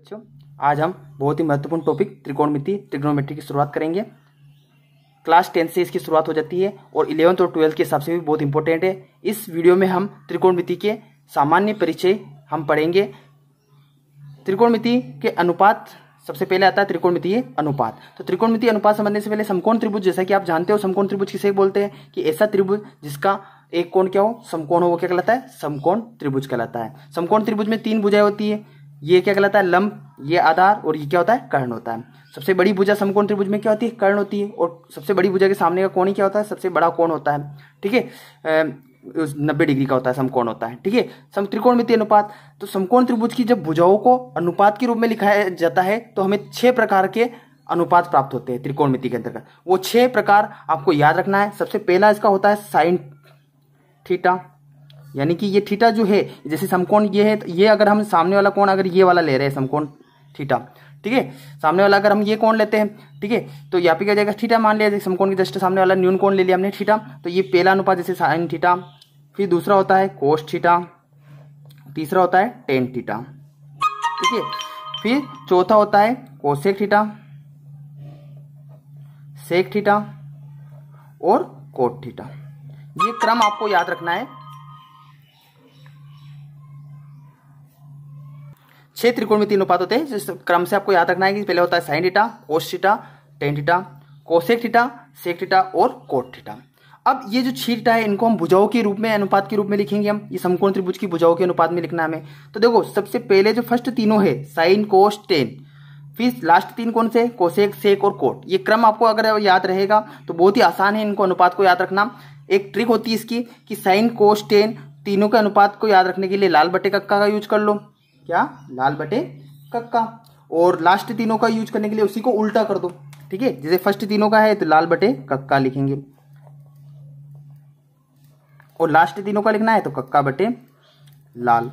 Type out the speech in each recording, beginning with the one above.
बच्चों आज हम बहुत ही महत्वपूर्ण टॉपिक त्रिकोणमिति त्रिकोणमिट्री की शुरुआत करेंगे क्लास टेंथ से इसकी शुरुआत हो जाती है और इलेवंथ और ट्वेल्थ के हिसाब से भी बहुत इंपॉर्टेंट है इस वीडियो में हम त्रिकोणमिति के सामान्य परिचय हम पढ़ेंगे त्रिकोणमिति के अनुपात सबसे पहले आता है त्रिकोणमिति अनुपात तो त्रिकोणमिति अनुपात समझने से पहले समकोण त्रिभुज जैसा कि आप जानते हो समकोण त्रिभुज किसे बोलते हैं कि ऐसा त्रिभुज जिसका एक कोण क्या हो समकोण हो वो क्या कहलाता है समकोण त्रिभुज कहलाता है समकोण त्रिभुज में तीन भुजाएं होती है ये क्या कहलाता है लंब ये आधार और ये क्या होता है कर्ण होता है सबसे बड़ी भुजा समकोण त्रिभुज में क्या होती है कर्ण होती है और सबसे बड़ी भुजा के सामने का कोण ही क्या होता है सबसे बड़ा कोण होता है ठीक है नब्बे डिग्री का होता है समकोण होता है ठीक है सम त्रिकोण में अनुपात तो समकोण त्रिभुज की जब भुजाओं को अनुपात के रूप में लिखाया जाता है तो हमें छह प्रकार के अनुपात प्राप्त होते हैं मिति के अंतर्गत वो छह प्रकार आपको याद रखना है सबसे पहला इसका होता है साइन थीटा यानी कि ये थीटा जो है जैसे समकोण ये है तो ये अगर हम सामने वाला कोण अगर ये वाला ले रहे हैं समकोण थीटा ठीक है सामने वाला अगर हम ये कोण लेते हैं ठीक है तो यहाँ पे क्या जाएगा थीटा मान लिया जैसे समकोण के जस्ट सामने वाला न्यून कोण ले लिया हमने थीटा तो ये पहला अनुपात जैसे साइन थीटा फिर दूसरा होता है कोस थीटा तीसरा होता है टेन थीटा ठीक है फिर चौथा होता है कोसेक थीटा सेक थीटा और कोट थीटा ये क्रम आपको याद रखना है छह त्रिकोण में तीन अनुपात होते हैं जिस क्रम से आपको याद रखना है कि पहले होता है sine theta cos theta tan theta cosec theta sec theta और कोट थीटा अब ये जो छह छीटा है इनको हम भुजाओं के रूप में अनुपात के रूप में लिखेंगे हम ये समकोण त्रिभुज की भुजाओं के अनुपात में लिखना हमें तो देखो सबसे पहले जो फर्स्ट तीनों है साइन कोस टेन फिर लास्ट तीन कौन से कोसेक सेक और कोट ये क्रम आपको अगर याद रहेगा तो बहुत ही आसान है इनको अनुपात को याद रखना एक ट्रिक होती है इसकी कि साइन कोस टेन तीनों के अनुपात को याद रखने के लिए लाल बटे कक्का का यूज कर लो क्या लाल बटे कक्का और लास्ट तीनों का यूज करने के लिए उसी को उल्टा कर दो ठीक है जैसे फर्स्ट तीनों का है तो लाल बटे कक्का लिखेंगे और लास्ट तीनों का लिखना है तो कक्का बटे लाल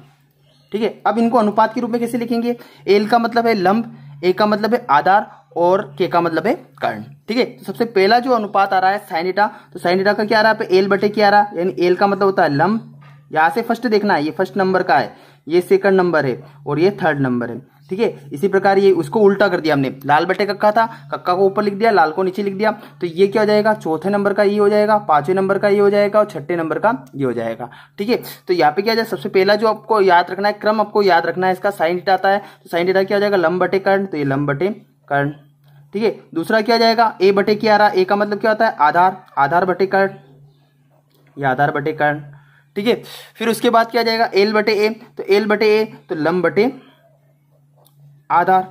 ठीक है अब इनको अनुपात के रूप में कैसे लिखेंगे एल का मतलब है लंब ए का मतलब है आधार और के का मतलब है कर्ण ठीक है तो सबसे पहला जो अनुपात आ रहा है साइनिटा तो साइनिटा का क्या आ रहा है एल बटे क्या आ रहा है यानी एल का मतलब होता है लंब यहां से फर्स्ट देखना है ये फर्स्ट नंबर का है ये सेकंड नंबर है और ये थर्ड नंबर है ठीक है इसी प्रकार ये उसको उल्टा कर दिया हमने लाल बटे कक्का था कक्का को ऊपर लिख दिया लाल को नीचे लिख दिया तो ये क्या हो जाएगा चौथे नंबर का ये हो जाएगा पांचवें नंबर का ये हो जाएगा और छठे नंबर का ये हो जाएगा ठीक है तो यहाँ पे क्या जाए सबसे पहला जो आपको याद रखना है क्रम आपको याद रखना है इसका साइन डेटा आता है तो साइन डेटा क्या हो जाएगा लम बटे कर्ण तो ये लम बटे कर्ण ठीक है दूसरा क्या जाएगा ए बटे क्या रहा ए का मतलब क्या होता है आधार आधार बटे कर्ण या आधार बटे कर्ण ठीक है फिर उसके बाद क्या जाएगा एल बटे ए तो एल बटे ए तो लम बटे आधार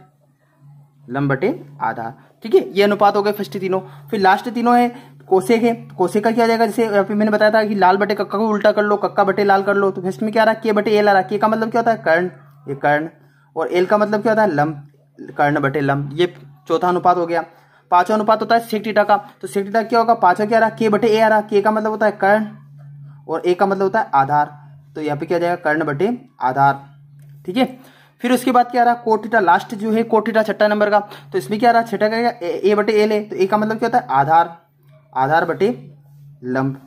लम बटे आधार ठीक है ये अनुपात हो गए फर्स्ट तीनों फिर लास्ट तीनों है कोसे के कोसे का क्या जाएगा जैसे अभी मैंने बताया था कि लाल बटे कक्का को उल्टा कर लो कक्का बटे लाल कर लो तो फर्स्ट में क्या आ रहा है के बटे एल आ रहा है के का मतलब क्या होता है कर्ण ये कर्ण और एल का मतलब क्या होता है लम कर्ण बटे लम ये चौथा अनुपात हो गया पांचवा अनुपात होता है सेक्टिटा का तो सेक्टिटा क्या होगा पांचवा क्या रहा के बटे ए आ रहा के का मतलब होता है कर्ण और ए का मतलब होता है आधार तो यहाँ पे क्या जाएगा कर्ण बटे आधार ठीक है फिर उसके बाद क्या रहा कोटिटा लास्ट जो है कोटिटा छठा नंबर का तो इसमें क्या रहा छठा क्या ए बटे एल है तो ए का मतलब क्या होता है आधार आधार बटे लंब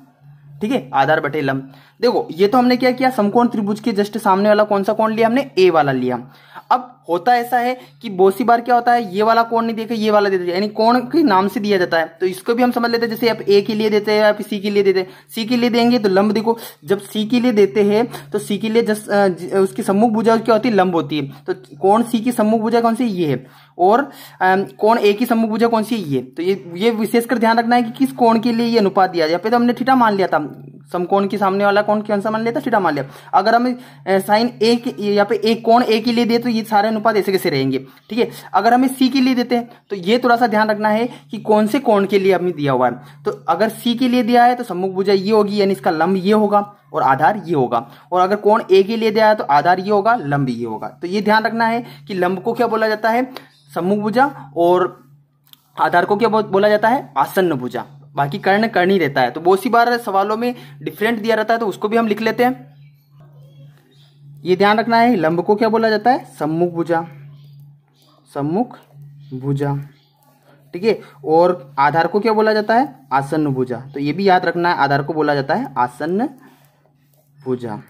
ठीक है आधार बटे लंब देखो ये तो हमने क्या किया समकोण त्रिभुज के जस्ट सामने वाला कौन सा कोण लिया हमने ए वाला लिया अब होता ऐसा है कि बोसी बार क्या होता है ये वाला कोण नहीं देखा ये वाला दे देते यानी कोण के नाम से दिया जाता है तो इसको भी हम समझ लेते हैं जैसे आप ए के लिए देते हैं आप सी के लिए देते हैं सी के लिए देंगे तो लंब देखो जब सी के लिए देते हैं तो सी के लिए जस्ट उसकी सम्मुख भुजा क्या होती है लंब होती है तो कौन सी की सम्मुख भुजा कौन सी ये है और कौन ए की सम्मुख भुजा कौन सी ये तो ये ये विशेषकर ध्यान रखना है कि किस कोण के लिए ये अनुपात दिया जाए तो हमने ठीठा मान लिया था समकोण की सामने वाला कोण कौन सा मान लेता थीटा मान लिया अगर हम साइन ए के यहाँ पे एक कोण ए के लिए दे तो ये सारे अनुपात ऐसे कैसे रहेंगे ठीक है अगर हमें सी के लिए देते हैं तो ये थोड़ा सा ध्यान रखना है कि कौन से कोण के लिए हमें दिया हुआ है तो अगर सी के लिए दिया है तो सम्मुख भुजा ये होगी यानी इसका लंब ये होगा और आधार ये होगा और अगर कोण ए के लिए दिया है तो आधार ये होगा लंब ये होगा तो ये ध्यान रखना है कि लंब को क्या बोला जाता है सम्मुख भुजा और आधार को क्या बोला जाता है आसन्न भुजा बाकी कर्ण कर्ण ही रहता है तो बहुत सी बार सवालों में डिफरेंट दिया रहता है तो उसको भी हम लिख लेते हैं ये ध्यान रखना है लंब को क्या बोला जाता है सम्मुख भुजा सम्मुख भुजा ठीक है और आधार को क्या बोला जाता है आसन्न भुजा तो ये भी याद रखना है आधार को बोला जाता है आसन्न भुजा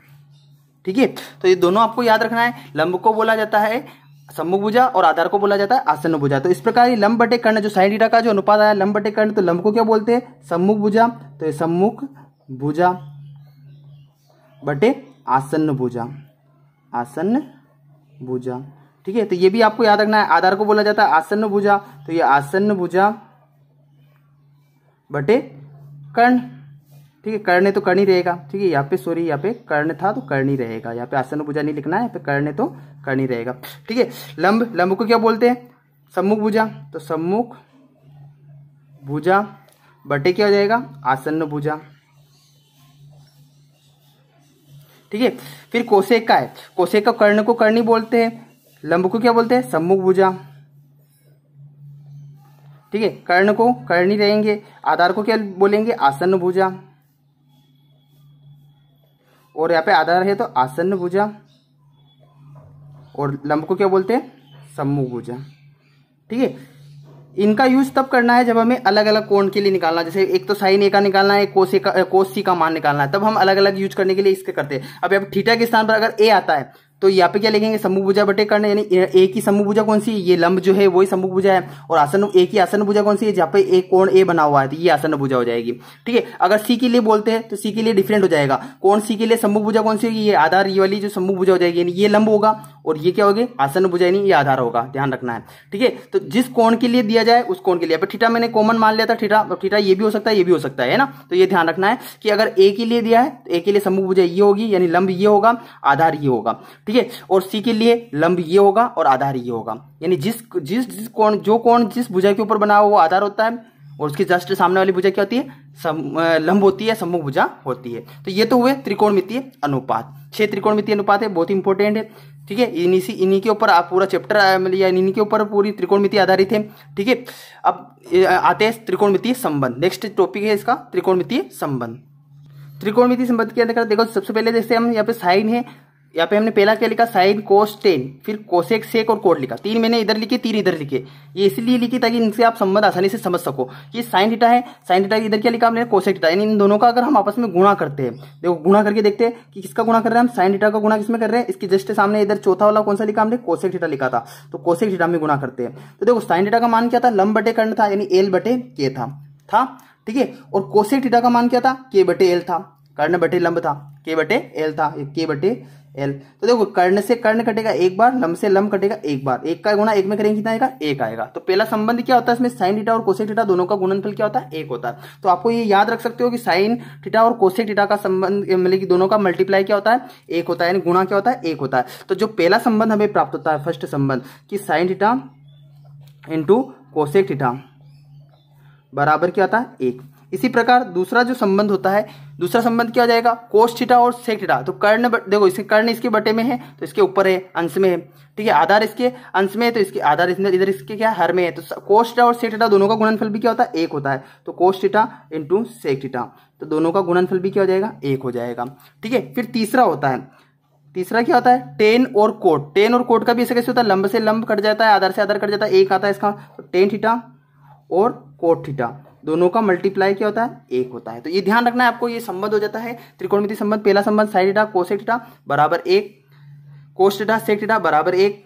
ठीक है तो ये दोनों आपको याद रखना है लंब को बोला जाता है सम्मुख भुजा और आधार को बोला जाता है आसन्न भुजा तो इस प्रकार ये लंब बटे कर्ण जो साइन डीटा का जो अनुपात आया लंब बटे कर्ण तो लंब को क्या बोलते हैं सम्मुख भुजा तो ये सम्मुख भुजा बटे आसन्न भुजा आसन्न भुजा ठीक है तो ये भी आपको याद रखना है आधार को बोला जाता है आसन्न भुजा तो ये आसन्न भुजा बटे कर्ण ठीक है कर्ण तो कर ही रहेगा ठीक है यहाँ पे सॉरी यहाँ पे कर्ण था तो कर नहीं रहेगा यहाँ पे आसन भुजा नहीं लिखना है यहाँ पे करने तो कर ही रहेगा ठीक है लंब लंब को क्या बोलते हैं सम्मुख भुजा तो सम्मुख भुजा बटे क्या हो जाएगा आसन्न भुजा ठीक है फिर कोशेक का है कोशेक का कर्ण को कर्णी बोलते हैं लंब को क्या बोलते हैं सम्मुख भुजा ठीक है कर्ण को करनी रहेंगे आधार को क्या बोलेंगे आसन्न भुजा और यहाँ पे आधार है तो आसन्न भुजा और लंब को क्या बोलते हैं सम्मुख भुजा ठीक है इनका यूज तब करना है जब हमें अलग अलग कोण के लिए निकालना जैसे एक तो साइन ए का निकालना है कोसे का कोसी का मान निकालना है तब हम अलग अलग यूज करने के लिए इसके करते हैं अब अब थीटा के स्थान पर अगर ए आता है तो यहाँ पे क्या लिखेंगे समूह भुजा बटे कर्ण यानी ए की समूह भुजा कौन सी ये लंब जो है वही समूह भुजा है और आसन ए की आसन भुजा कौन सी है जहाँ पे एक कोण ए बना हुआ है तो ये आसन भुजा हो जाएगी ठीक है अगर सी के लिए बोलते हैं तो सी के लिए डिफरेंट हो जाएगा कौन सी के लिए समूह भुजा कौन सी होगी ये आधार ये वाली जो समूह भुजा हो जाएगी यानी ये लंब होगा और ये क्या होगी आसन भुजा यानी ये आधार होगा ध्यान रखना है ठीक है तो जिस कोण के लिए दिया जाए उस कोण के लिए अब ठीठा मैंने कॉमन मान लिया था ठीठा ठीठा ये भी हो सकता है ये भी हो सकता है ना तो ये ध्यान रखना है कि अगर ए के लिए दिया है तो ए के लिए समूह भुजा ये होगी यानी लंब ये होगा आधार ये होगा ठीक ठीक है और सी के लिए लंब ये होगा और आधार ये होगा यानी जिस जिस जिस कोण जो कोण जिस भुजा के ऊपर बना हुआ वो आधार होता है और उसके जस्ट सामने वाली भुजा क्या होती है सम, लंब होती है सम्मुख भुजा होती है तो ये तो हुए त्रिकोणमितीय अनुपात छह त्रिकोणमितीय अनुपात है बहुत इंपॉर्टेंट है ठीक है इन्हीं से इन्हीं के ऊपर आप पूरा चैप्टर मतलब या इन्हीं के ऊपर पूरी त्रिकोणमिति आधारित है ठीक है अब आते हैं त्रिकोणमितीय संबंध नेक्स्ट टॉपिक है इसका त्रिकोणमितीय संबंध त्रिकोणमितीय संबंध के अंदर देखो सबसे पहले जैसे हम यहाँ पे साइन है यहाँ पे हमने पहला क्या लिखा साइन कोस टेन फिर कोसेक सेक और कोड लिखा तीन मैंने इधर लिखे तीन इधर लिखे ये इसलिए लिखी ताकि इनसे आप संबंध आसानी से समझ सको कि साइन डीटा है साइन थीटा इधर क्या लिखा हमने कोसेक थीटा यानी इन दोनों का अगर हम आपस में गुणा करते हैं देखो गुणा करके देखते हैं कि किसका गुणा कर रहे हैं हम साइन थीटा का गुणा किसमें कर रहे हैं इसके जस्ट सामने इधर चौथा वाला कौन सा लिखा हमने कोसेक थीटा लिखा था तो कोसेक थीटा में गुणा करते हैं तो देखो साइन थीटा का मान क्या था लम बटे कर्ण था यानी एल बटे के था ठीक है और कोसेक थीटा का मान क्या था के बटे एल था कर्ण बटे लंब था के बटे एल था के बटे एल तो देखो कर्ण से कर्ण कटेगा एक बार लम से लम कटेगा एक बार एक का गुणा एक में करेंगे कितना आएगा एक आएगा तो पहला संबंध क्या होता है इसमें साइन टीटा और कोसेक टीटा दोनों का गुणनफल क्या होता है एक होता है तो आपको ये याद रख सकते हो कि साइन टीटा और कोसेक टीटा का संबंध मतलब कि दोनों का मल्टीप्लाई क्या होता है एक होता है यानी गुणा क्या होता है एक होता है तो जो पहला संबंध हमें प्राप्त होता है फर्स्ट संबंध कि sine theta into cosec theta बराबर क्या होता है एक इसी प्रकार दूसरा जो संबंध होता है दूसरा संबंध क्या हो जाएगा कोष थीटा और सेक तो कर्ण देखो इसके कर्ण इसके बटे में है तो इसके ऊपर है अंश में है ठीक है आधार इसके अंश में है तो इसके आधार इधर इसके क्या हर में है तो कोष थीटा और सेक दोनों का गुणनफल भी क्या होता है एक होता है तो कोष इंटू सेक तो दोनों का गुणनफल भी क्या हो जाएगा एक हो जाएगा ठीक है फिर तीसरा होता है तीसरा क्या होता है टेन और कोट टेन और कोट का भी ऐसे कैसे होता है लंब से लंब कट जाता है आधार से आधार कट जाता है एक आता है इसका तो टेन थीटा और कोट थीटा दोनों का मल्टीप्लाई क्या होता है एक होता है तो ये ध्यान रखना है आपको ये संबंध हो जाता है त्रिकोणमिति संबंध पहला संबंध साइड साइडिटा कोसेटा बराबर एक कोस्टिटा सेक्टिटा बराबर एक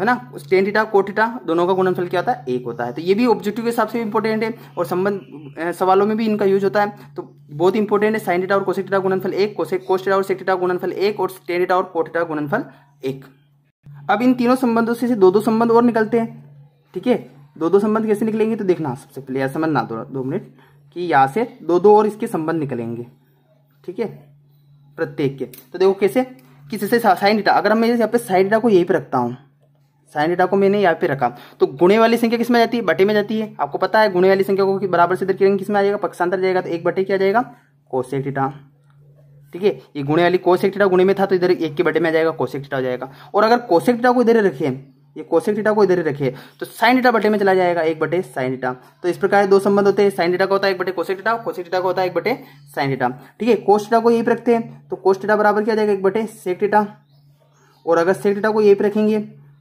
है ना टेन थीटा कोटिटा दोनों का गुणनफल क्या होता है एक होता है तो ये भी ऑब्जेक्टिव के हिसाब से इंपॉर्टेंट है और संबंध सवालों में भी इनका यूज होता है तो बहुत इंपॉर्टेंट है साइन थीटा और कोसेक्टिटा गुणनफल एक कोसेक कोस्टिटा और सेक्टिटा गुणनफल एक और टेन थीटा और कोटिटा गुणनफल एक अब इन तीनों संबंधों से दो दो संबंध और निकलते हैं ठीक है दो दो संबंध कैसे निकलेंगे तो देखना सबसे पहले यह ना दो दो मिनट कि यहाँ से दो दो और इसके संबंध निकलेंगे ठीक है प्रत्येक के तो देखो कैसे किसी से साइन डेटा अगर मैं यहाँ पे साइन डेटा को यहीं पर रखता हूँ साइन डेटा को मैंने यहाँ पे रखा तो गुणे वाली संख्या किस में जाती है बटे में जाती है आपको पता है गुणे वाली संख्या को बराबर से दर किस में आ जाएगा पक्षांतर जाएगा तो एक बटे क्या जाएगा कोशेक डेटा ठीक है ये गुणे वाली कोशेक डेटा गुणे में था तो इधर एक के बटे में आ जाएगा कोशेक डेटा हो जाएगा और अगर कोशेक डेटा को इधर रखें ये कोशिक डीटा को इधर ही रखिए तो साइन डीटा बटे में चला जाएगा एक बटे साइन डीटा तो इस प्रकार दो संबंध होते हैं साइन डीटा का होता है एक बटे कोशिक डीटा कोशिक डीटा का होता है एक बटे साइन डीटा ठीक है कोस डीटा को यही रखते हैं तो कोस डीटा बराबर किया जाएगा एक बटे सेक डीटा और अगर सेक डीटा को यही रखेंगे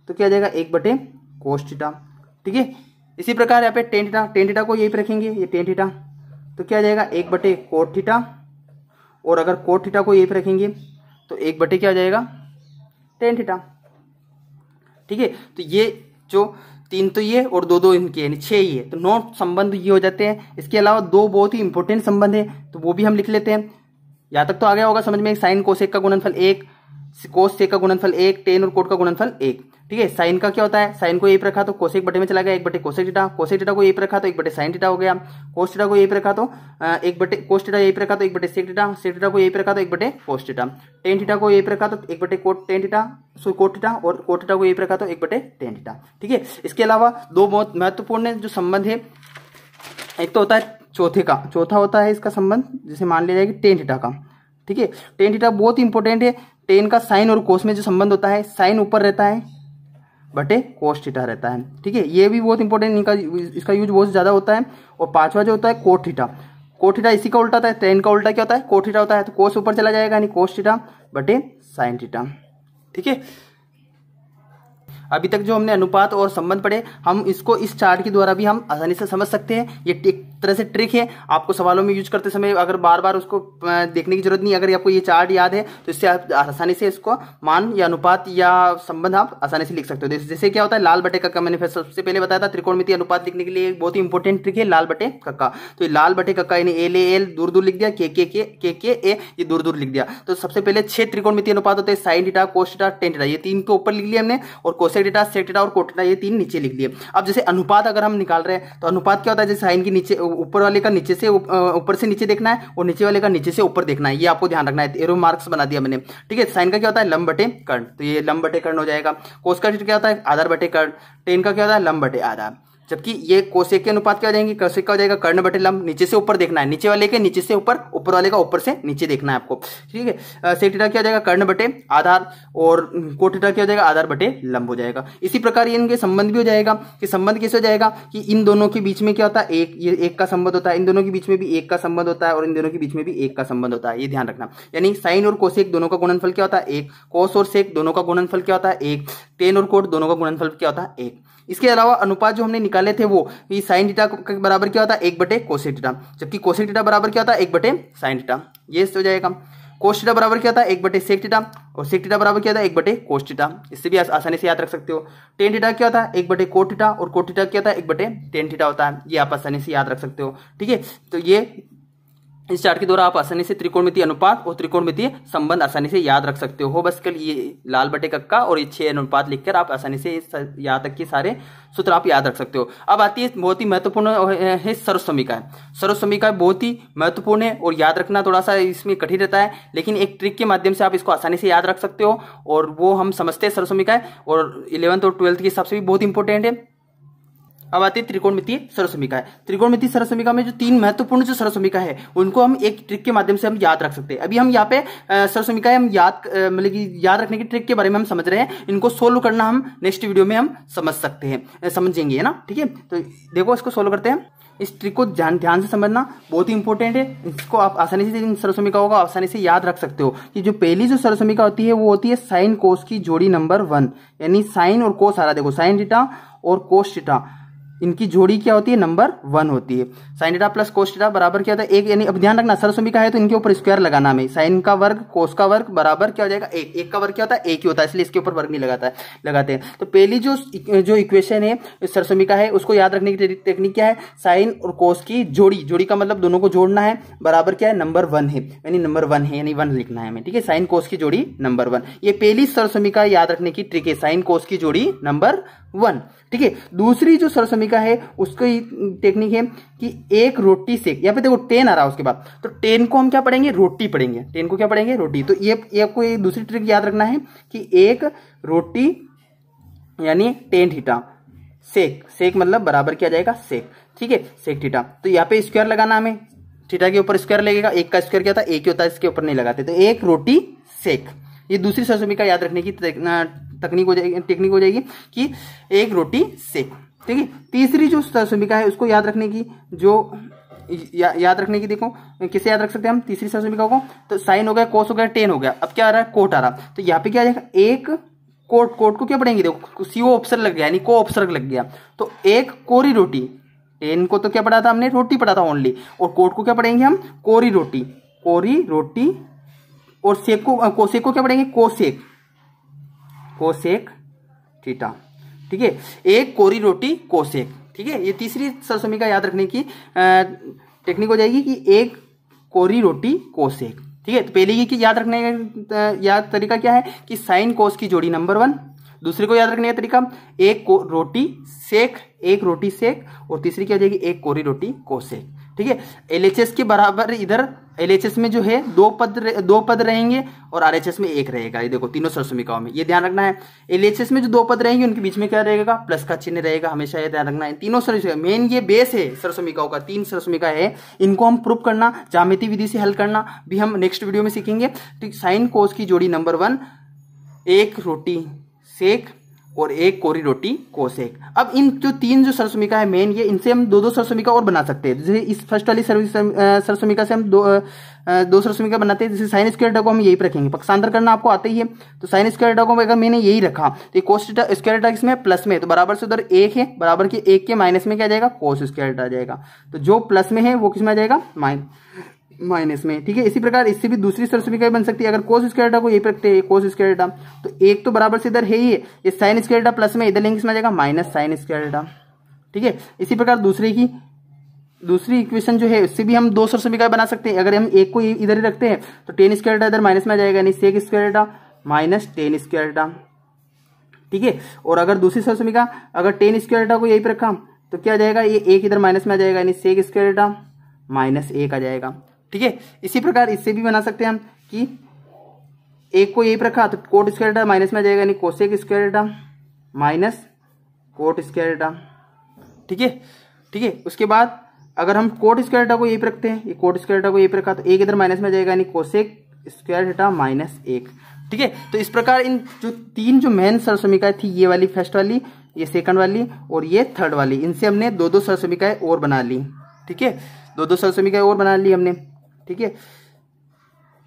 तो क्या जाएगा एक बटे कोस डीटा ठीक है इसी प्रकार यहाँ पे टेन डीटा टेन डीटा को यही पर रखेंगे ये टेन डीटा तो क्या जाएगा एक बटे कोट डीटा और अगर कोट डीटा को यही पर रखेंगे तो एक बटे क्या हो जाएगा टेन डीटा ठीक है तो ये जो तीन तो ये और दो दो इनके यानी छह ही है तो नौ संबंध ये हो जाते हैं इसके अलावा दो बहुत ही इंपॉर्टेंट संबंध है तो वो भी हम लिख लेते हैं यहां तक तो आ गया होगा समझ में साइन कोशेक का गुणनफल एक कोश से का गुणनफल एक टेन और कोट का गुणनफल एक ठीक है साइन का क्या होता है साइन को एक रखा तो कोशिक बटे में चला गया एक बटे कोशिक डेटा कोशिक डेटा को एक रखा तो एक बटे साइन डेटा हो गया कोस डेटा को तो, एक रखा तो एक बटे कोस डेटा एक रखा तो एक बटे सेक डेटा सेक डेटा को एक रखा तो एक बटे कोस डेटा टेन डेटा को एक रखा तो एक बटे cot tan theta so cot theta और कोट डेटा को एक रखा तो एक बटे टेन डेटा ठीक है इसके अलावा दो बहुत महत्वपूर्ण जो संबंध है एक तो होता है चौथे का चौथा होता है इसका संबंध जिसे मान लिया जाएगी टेन डेटा का ठीक है टेन डेटा बहुत इंपॉर्टेंट है टेन का साइन और कोस में जो संबंध होता है साइन ऊपर रहता है बटे कोस रहता है ठीक है ये भी बहुत इंपॉर्टेंट इनका इसका यूज बहुत ज़्यादा होता है और पांचवा जो होता है कोट कोठिटा कोट इसी का उल्टा होता है टेन का उल्टा क्या होता है कोट होता है तो कोस ऊपर चला जाएगा यानी कोस बटे साइन थीटा ठीक है अभी तक जो हमने अनुपात और संबंध पढ़े हम इसको इस चार्ट के द्वारा भी हम आसानी से समझ सकते हैं ये एक तरह से ट्रिक है आपको सवालों में यूज करते समय अगर बार बार उसको देखने की जरूरत नहीं अगर आपको ये चार्ट याद है तो इससे आप आसानी से इसको मान या अनुपात या संबंध आप आसानी से लिख सकते हो जैसे क्या होता है लाल बटे कक्का मैंने सबसे पहले बताया था त्रिकोण अनुपात लिखने के लिए एक बहुत ही इंपॉर्टेंट ट्रिक है लाल बटे कक्का तो ये लाल बटे कक्का यानी एल एल दूर दूर लिख दिया के के के के ए ये दूर दूर लिख दिया तो सबसे पहले छह त्रिकोण अनुपात होते हैं sine theta cos theta tan theta ये तीन को ऊपर लिख लिया हमने और cosec sec theta sec theta और कोट डेटा ये तीन नीचे लिख दिए अब जैसे अनुपात अगर हम निकाल रहे हैं तो अनुपात क्या होता है जैसे साइन के नीचे ऊपर वाले का नीचे से ऊपर से नीचे देखना है और नीचे वाले का नीचे से ऊपर देखना है ये आपको ध्यान रखना है एरो मार्क्स बना दिया मैंने ठीक है साइन का क्या होता है लंब बटे कर्ण तो ये लंब बटे कर्ण हो जाएगा कोस का क्या होता है आधार बटे कर्ण टेन का क्या होता है लंब बटे आधार जबकि ये कोशे के अनुपात क्या हो जाएंगे कोसेक का हो जाएगा कर्ण बटे लंब नीचे से ऊपर देखना है नीचे वाले के नीचे से ऊपर ऊपर वाले का ऊपर से नीचे देखना है आपको ठीक है सेक क्या हो जाएगा कर्ण बटे आधार और कोटीटा क्या हो जाएगा आधार बटे लंब हो जाएगा इसी प्रकार इनके संबंध भी हो जाएगा कि संबंध कैसे हो जाएगा कि इन दोनों के बीच में क्या होता है एक ये एक का संबंध होता है इन दोनों के बीच में भी एक का संबंध होता है और इन दोनों के बीच में भी एक का संबंध होता है ये ध्यान रखना यानी साइन और कोशेक दोनों का गुणनफल क्या होता है एक कोस और सेक दोनों का गुणनफल क्या होता है एक टेन और कोट दोनों का गुणनफल क्या होता है एक इसके अलावा अनुपात जो हमने निकाल निकाले थे वो कि साइन डीटा बराबर क्या होता है एक बटे कोशिक थीटा जबकि कोशिक थीटा बराबर क्या होता है एक बटे साइन डीटा ये हो जाएगा कोश थीटा बराबर क्या होता है एक बटे सेक थीटा और सेक थीटा बराबर क्या होता है एक बटे कोश थीटा इससे भी आसानी से याद रख सकते हो टेन थीटा क्या होता है एक बटे कोट थीटा और कोट थीटा क्या होता है एक बटे टेन थीटा होता है ये आप आसानी से याद रख सकते हो ठीक है तो ये इस चार्ट के द्वारा आप आसानी से त्रिकोणमितीय अनुपात और त्रिकोणमितीय संबंध आसानी से याद रख सकते हो बस कल ये लाल बटे कक्का और ये छह अनुपात लिखकर आप आसानी से यहाँ तक के सारे सूत्र आप याद रख सकते हो अब आती है बहुत ही महत्वपूर्ण है सर्व समीकाय सर्व समीकाय बहुत ही महत्वपूर्ण है और याद रखना थोड़ा सा इसमें कठिन रहता है लेकिन एक ट्रिक के माध्यम से आप इसको आसानी से याद रख सकते हो और वो हम समझते हैं सर्व समीकाय और इलेवंथ और ट्वेल्थ के हिसाब से भी बहुत इंपॉर्टेंट है अब आती है त्रिकोणमितीय सरसमिका है त्रिकोणमितीय सरसमिका में जो तीन महत्वपूर्ण जो सरसमिका है उनको हम एक ट्रिक के माध्यम से हम याद रख सकते हैं अभी हम यहाँ पे सरसमिका हम याद मतलब कि याद रखने की ट्रिक के बारे में हम समझ रहे हैं इनको सोल्व करना हम नेक्स्ट वीडियो में हम समझ सकते हैं समझेंगे है ना ठीक है तो देखो इसको सोल्व करते हैं इस ट्रिक को ध्यान ध्यान से समझना बहुत ही इंपॉर्टेंट है इसको आप आसानी से जिन सरसमिकाओं का आसानी से याद रख सकते हो कि जो पहली जो सरसमिका होती है वो होती है साइन कोस की जोड़ी नंबर वन यानी साइन और कोस आ रहा देखो साइन डिटा और कोस डिटा इनकी जोड़ी क्या होती है नंबर वन होती है sine theta plus cos theta बराबर क्या होता है एक यानी अब ध्यान रखना सरसों का है तो इनके ऊपर स्क्वायर लगाना हमें साइन का वर्ग कोस का वर्ग बराबर क्या हो जाएगा एक एक का वर्ग क्या होता है एक ही होता है इसलिए इसके ऊपर वर्ग नहीं लगाता है लगाते हैं तो पहली जो जो इक्वेशन है सरसों का है उसको याद रखने की टेक्निक क्या है साइन और कोस की जोड़ी जोड़ी का मतलब दोनों को जोड़ना है बराबर क्या है नंबर वन है यानी नंबर वन है यानी वन लिखना है हमें ठीक है साइन कोस की जोड़ी नंबर वन ये पहली सरसमी का याद रखने की ट्रिक है साइन कोस की जोड़ी नंबर वन ठीक है दूसरी जो सरसमिका है उसकी टेक्निक है कि एक रोटी सेक यहाँ पे देखो टेन आ रहा है उसके बाद तो टेन को हम क्या पढ़ेंगे रोटी पढ़ेंगे टेन को क्या पढ़ेंगे रोटी तो ये ये आपको दूसरी ट्रिक याद रखना है कि एक रोटी यानी टेन थीटा सेक सेक मतलब बराबर किया जाएगा सेक ठीक है सेक थीटा तो यहाँ पे स्क्वायर लगाना हमें थीटा के ऊपर स्क्वायर लगेगा एक का स्क्वायर क्या था एक ही होता है इसके ऊपर नहीं लगाते तो एक रोटी सेक ये दूसरी सरसमिका याद रखने की तकनीक हो जाएगी टेक्निक हो जाएगी कि एक रोटी सेक ठीक है तीसरी जो सुमिका है उसको याद रखने की जो या, याद रखने की देखो किसे याद रख सकते हैं हम तीसरी सहसुमिका को तो साइन हो गया कोस हो गया टेन हो गया अब क्या आ रहा है कोट आ रहा तो यहाँ पे क्या आ जाएगा एक कोट कोट को क्या पढ़ेंगे देखो सीओ ऑप्शन लग गया यानी को ऑप्शन लग गया तो एक कोरी रोटी टेन को तो क्या पढ़ा था हमने रोटी पढ़ा था ओनली और कोट को क्या पढ़ेंगे हम कोरी रोटी कोरी रोटी और सेक को कोसेक को क्या पढ़ेंगे कोसेक कोशेक थीटा ठीक है एक कोरी रोटी कोशेक ठीक है ये तीसरी सरसमी का याद रखने की टेक्निक हो जाएगी कि एक कोरी रोटी कोशेक ठीक है तो पहली की याद रखने का याद तरीका क्या है कि साइन कोस की जोड़ी नंबर वन दूसरे को याद रखने का तरीका एक को रोटी सेक एक रोटी सेक और तीसरी क्या हो जाएगी एक कोरी रोटी कोसेक ठीक है एलएचएस के बराबर इधर एलएचएस में जो है दो पद दो पद रहेंगे और आरएचएस में एक रहेगा ये देखो तीनों सरसमिकाओं में ये ध्यान रखना है एलएचएस में जो दो पद रहेंगे उनके बीच में क्या रहेगा प्लस का चिन्ह रहेगा हमेशा ये ध्यान रखना है तीनों सरसमिका मेन ये बेस है सरसमिकाओं का तीन सरसमिका है इनको हम प्रूव करना जामिति विधि से हल करना भी हम नेक्स्ट वीडियो में सीखेंगे ठीक साइन कोस की जोड़ी नंबर वन एक रोटी सेक और एक कोरी रोटी कोसेक अब इन जो तीन जो सरसमिका है मेन ये इनसे हम दो दो सरसुमिका और बना सकते हैं जैसे इस फर्स्ट वाली सरसुमिका से हम दो दो सरसुमिका बनाते हैं जैसे साइन स्क्वायर को हम यही रखेंगे पक्षांतर करना आपको आता ही है तो साइन स्क्वायर को अगर मैंने यही रखा तो ये कोस स्क्वायर डक इसमें प्लस में है तो बराबर से उधर एक है बराबर के एक के माइनस में क्या जाएगा कोस स्क्वायर आ जाएगा तो जो प्लस में है वो किसमें आ जाएगा माइनस माइनस में ठीक है इसी प्रकार इससे भी दूसरी सरसमिकाई बन सकती है अगर कोस स्क्वायर डा को यही रखते है कोस स्क्वायर डा तो एक तो बराबर से इधर है ही है ये साइन स्क्वायर डा प्लस में इधर लेंगे इसमें आ जाएगा माइनस साइन स्क्वायर डेटा ठीक है इसी प्रकार दूसरे की दूसरी इक्वेशन जो है उससे भी हम दो सरसमिकाय बना सकते हैं अगर हम एक को इधर ही रखते हैं तो टेन स्क्वायर डा इधर माइनस में आ जाएगा यानी sec square theta minus tan square theta ठीक है और अगर दूसरी सरसमिका अगर टेन स्क्वायर डा को यही पर रखा तो क्या आ जाएगा ये एक इधर माइनस में आ जाएगा यानी सेक स्क्वायर डा माइनस एक आ जाएगा ठीक है इसी प्रकार इससे भी बना सकते हैं हम कि एक को यही रखा तो कोट स्क्वायर डेटा माइनस में जाएगा यानी cosec square theta minus cot square theta ठीक है ठीक है उसके बाद अगर हम कोट स्क्वायर डेटा को यही रखते हैं ये कोट स्क्वायर डेटा को यही रखा तो एक इधर माइनस में जाएगा यानी कोसेक स्क्वायर डेटा माइनस एक ठीक है तो इस प्रकार इन जो तीन जो मेन सरसमिकाएं थी ये वाली फर्स्ट वाली ये सेकंड वाली और ये थर्ड वाली इनसे हमने दो दो सरसमिकाएं और बना ली ठीक है दो दो सरसमिकाएं और बना ली हमने ठीक है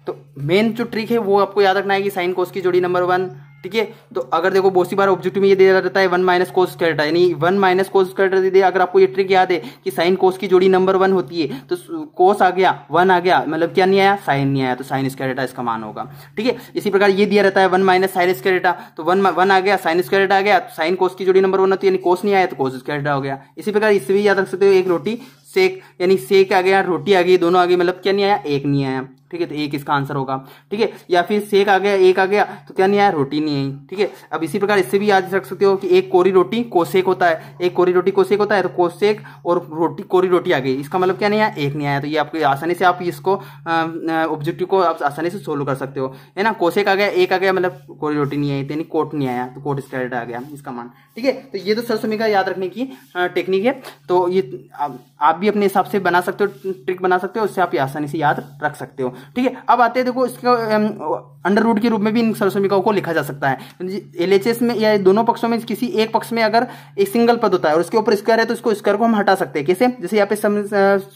तो मेन जो ट्रिक है वो आपको याद रखना है कि साइन कोस की जोड़ी नंबर वन ठीक है तो अगर देखो बहुत सी बार ऑब्जेक्टिव में ये दिया जाता है वन माइनस कोस स्क्वायर यानी वन माइनस कोस स्क्वायर दे दिया अगर आपको ये ट्रिक याद है कि साइन कोस की जोड़ी नंबर वन होती है तो कोस आ गया वन आ गया मतलब क्या नहीं आया साइन नहीं आया तो साइन स्क्वायर इसका मान होगा ठीक है इसी प्रकार ये दिया रहता है वन माइनस साइन स्क्वायर तो वन वन आ गया साइन स्क्वायर आ गया तो साइन कोस की जोड़ी नंबर वन होती है यानी कोस नहीं आया तो कोस हो गया इसी प्रकार इससे भी याद रख सकते हो एक रोटी सेक यानी सेक आ गया रोटी आ गई दोनों आ गई मतलब क्या नहीं आया एक नहीं आया ठीक है तो एक इसका आंसर होगा ठीक है या फिर सेक आ गया एक आ गया तो क्या नहीं आया रोटी नहीं आई ठीक है अब इसी प्रकार इससे भी याद रख सकते हो कि एक कोरी रोटी कोसेक होता है एक कोरी रोटी कोसेक होता है तो कोसेक और रोटी कोरी रोटी आ गई इसका मतलब क्या नहीं आया एक नहीं आया तो ये आपको आसानी से आप इसको ऑब्जेक्टिव को आप आसानी से सोल्व कर सकते हो है ना कोसेक आ गया एक आ गया मतलब कोरी रोटी नहीं आई तो यानी कोट नहीं आया तो कोट स्टैंडर्ड आ गया इसका मान ठीक है तो ये तो सर का याद रखने की टेक्निक है तो ये आप भी अपने हिसाब से बना सकते हो ट्रिक बना सकते हो उससे आप आसानी से याद रख सकते हो ठीक है अब आते हैं देखो इसके अंडर रूट के रूप में भी इन सरसमिकाओं को लिखा जा सकता है एल में या दोनों पक्षों में किसी एक पक्ष में अगर एक सिंगल पद होता है और उसके ऊपर स्क्वायर है तो इसको स्क्वायर को हम हटा सकते हैं कैसे जैसे यहाँ पे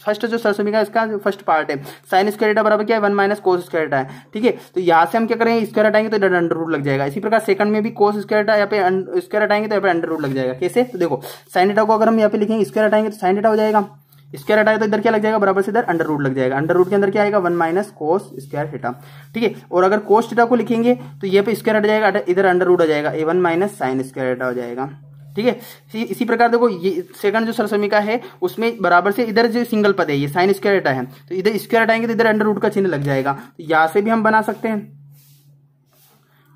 फर्स्ट जो सरसमिका इसका फर्स्ट पार्ट है साइन स्क्वायर डेटा बराबर क्या है one minus cos square theta है ठीक है तो यहाँ से हम क्या करेंगे स्क्वायर हटाएंगे तो अंडर रूट लग जाएगा इसी प्रकार सेकंड में भी कोस स्क्वायर डेटा यहाँ पे अं, स्क्वायर हटाएंगे तो यहाँ पे अंडर रूट लग जाएगा कैसे तो देखो साइन डेटा को अगर हम यहाँ पे लिखेंगे स्क्वायर हटाएंगे तो साइन डेटा हो जाएगा स्क्वायर हटाएगा तो इधर क्या लग जाएगा बराबर से इधर अंडर रूट लग जाएगा अंडर रूट के अंदर क्या आएगा one minus cos square theta ठीक है और अगर कोस हेटा को लिखेंगे तो ये पे स्क्वायर हट जाएगा इधर अंडर रूट हो जाएगा ए वन माइनस साइन स्क्वायर हटा हो जाएगा ठीक है इसी प्रकार देखो ये सेकंड जो सरसमिका है उसमें बराबर से इधर जो सिंगल पद है ये साइन स्क्वायर हटा है तो इधर स्क्वायर हटाएंगे तो इधर अंडर रूट का चिन्ह लग जाएगा तो यहाँ से भी हम बना सकते हैं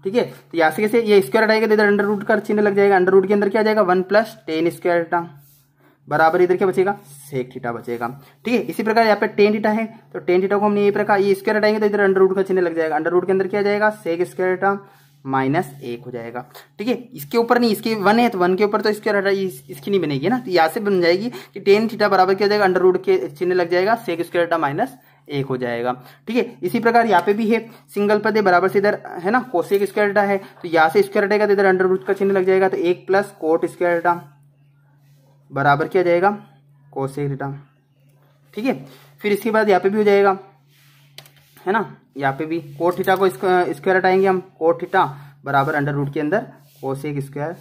ठीक है तो यहाँ से कैसे ये स्क्वायर हटाएगा तो इधर अंडर रूट का चिन्ह लग जाएगा अंडर रूट के अंदर क्या आ जाएगा वन प्लस टेन स्क्वायर हटा बराबर इधर क्या बचेगा सेक थीटा बचेगा ठीक है इसी प्रकार यहाँ पे टेन थीटा है तो टेन थीटा को हमने ये प्रकार ये स्क्वायर हटाएंगे तो इधर अंडर रूट का चिन्ह लग जाएगा अंडर रूट के अंदर क्या जाएगा सेक स्क्वायर थीटा माइनस एक हो जाएगा ठीक है इसके ऊपर नहीं इसके वन है तो वन के ऊपर तो स्क्वायर हटा इसकी नहीं बनेगी ना तो यहाँ से बन जाएगी कि टेन थीटा बराबर क्या हो जाएगा अंडर रूट के चिन्ह लग जाएगा सेक स्क्वायर हटा माइनस एक हो जाएगा ठीक है इसी प्रकार यहाँ पे भी है सिंगल पद है बराबर से इधर है ना कोसेक स्क्वायर हटा है तो यहाँ से स्क्वायर हटेगा तो इधर अंडर रूट का चिन्ह लग जाएगा तो एक प्लस कोट स्क्वायर हटा बराबर किया जाएगा कोसेक थीटा ठीक है फिर इसके बाद यहाँ पे भी हो जाएगा है ना यहाँ पे भी कोट थीटा को स्क्वायर हटाएंगे हम कोट थीटा बराबर अंडर रूट के अंदर कोसेक स्क्वायर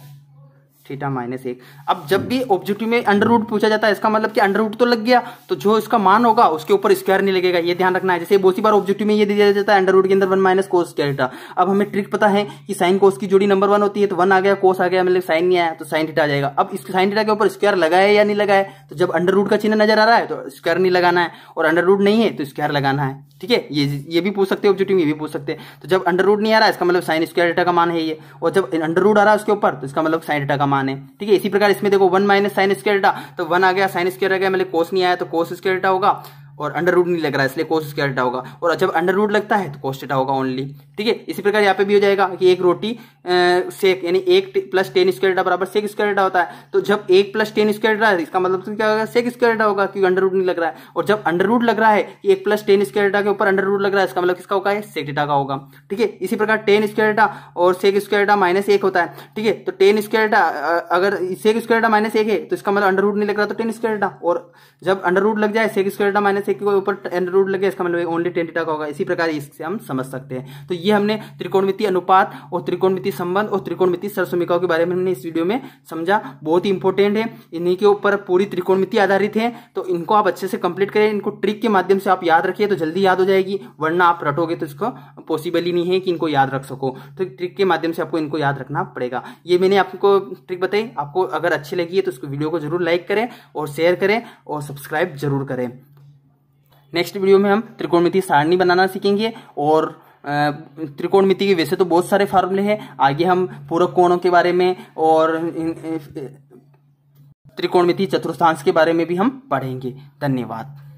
थीटा माइनस एक अब जब भी ऑब्जेक्टिव में अंडर रूट पूछा जाता है इसका मतलब कि अंडर रूट तो लग गया तो जो इसका मान होगा उसके ऊपर स्क्वायर नहीं लगेगा ये ध्यान रखना है जैसे बहुत सी बार ऑब्जेक्टिव में ये दिया जाता है अंडर रूट के अंदर वन माइनस कोस स्क्वायर अब हमें ट्रिक पता है कि साइन कोस की जोड़ी नंबर वन होती है तो वन आ गया कोस आ गया मतलब साइन नहीं आया तो साइन थीटा आ जाएगा अब इस साइन थीटा के ऊपर स्क्वायर लगाया या नहीं लगाया तो जब अंडर रूट का चिन्ह नजर आ रहा है तो स्क्वायर नहीं लगाना है और अंडर रूट नहीं है तो स्क्वायर लगाना है ठीक है ये ये भी पूछ सकते हैं ऑब्जेक्टिव ये भी पूछ सकते हैं तो जब अंडर रूट नहीं आ रहा है इसका मतलब साइन स्क्वायर डेटा का मान है ये और जब अंडर रूट आ रहा है उसके ऊपर तो इसका मतलब साइन डेटा का मान है ठीक है इसी प्रकार इसमें देखो one minus sine square theta तो वन आ गया साइन स्क्वायर आ गया मतलब कोस नहीं आया तो कोस स्क्वायर डेटा होगा और अंडर रूट नहीं लग रहा है इसलिए कोस स्क्वायर थीटा होगा और जब अंडर रूट लगता है तो कोस थीटा होगा ओनली ठीक है इसी प्रकार यहाँ पे भी हो जाएगा कि एक रोटी सेक यानी एक प्लस टेन स्क्वायर बराबर सेक स्क्वायर होता है तो जब एक प्लस टेन स्क्वायर है इसका मतलब तो क्या होगा सेक स्क्वायर होगा क्योंकि अंडर रूट नहीं लग रहा है और जब अंडर रूट लग रहा है कि एक प्लस टेन स्क्वायर थीटा के ऊपर अंडर रूट लग रहा है इसका मतलब किसका होगा सेक डेटा का होगा ठीक है इसी प्रकार टेन स्क्वायर और सेक स्क्वायर डेटा माइनस एक होता है ठीक है तो टेन स्क्वायर थीटा अगर सेक स्क्वायर माइनस एक है तो इसका मतलब अंडर रूट नहीं लग रहा तो टेन स्क्वायर थीटा और जब अंडर रूट लग जाए सेक स्क्वायर माइनस जैसे कि ऊपर एन रूट लगे इसका मतलब ओनली टेन थीटा का होगा इसी प्रकार इससे हम समझ सकते हैं तो ये हमने त्रिकोणमिति अनुपात और त्रिकोणमिति संबंध और त्रिकोणमिति सरसमिकाओं के बारे में हमने इस वीडियो में समझा बहुत ही इंपॉर्टेंट है इन्हीं के ऊपर पूरी त्रिकोणमिति आधारित है तो इनको आप अच्छे से कंप्लीट करें इनको ट्रिक के माध्यम से आप याद रखिए तो जल्दी याद हो जाएगी वरना आप रटोगे तो इसको पॉसिबल ही नहीं है कि इनको याद रख सको तो ट्रिक के माध्यम से आपको इनको याद रखना पड़ेगा ये मैंने आपको ट्रिक बताई आपको अगर अच्छी लगी है तो उसको वीडियो को जरूर लाइक करें और शेयर करें और सब्सक्राइब जरूर करें नेक्स्ट वीडियो में हम त्रिकोणमिति सारणी बनाना सीखेंगे और त्रिकोणमिति के वैसे तो बहुत सारे फार्मूले हैं आगे हम पूरक कोणों के बारे में और त्रिकोणमिति चतुर्थांश के बारे में भी हम पढ़ेंगे धन्यवाद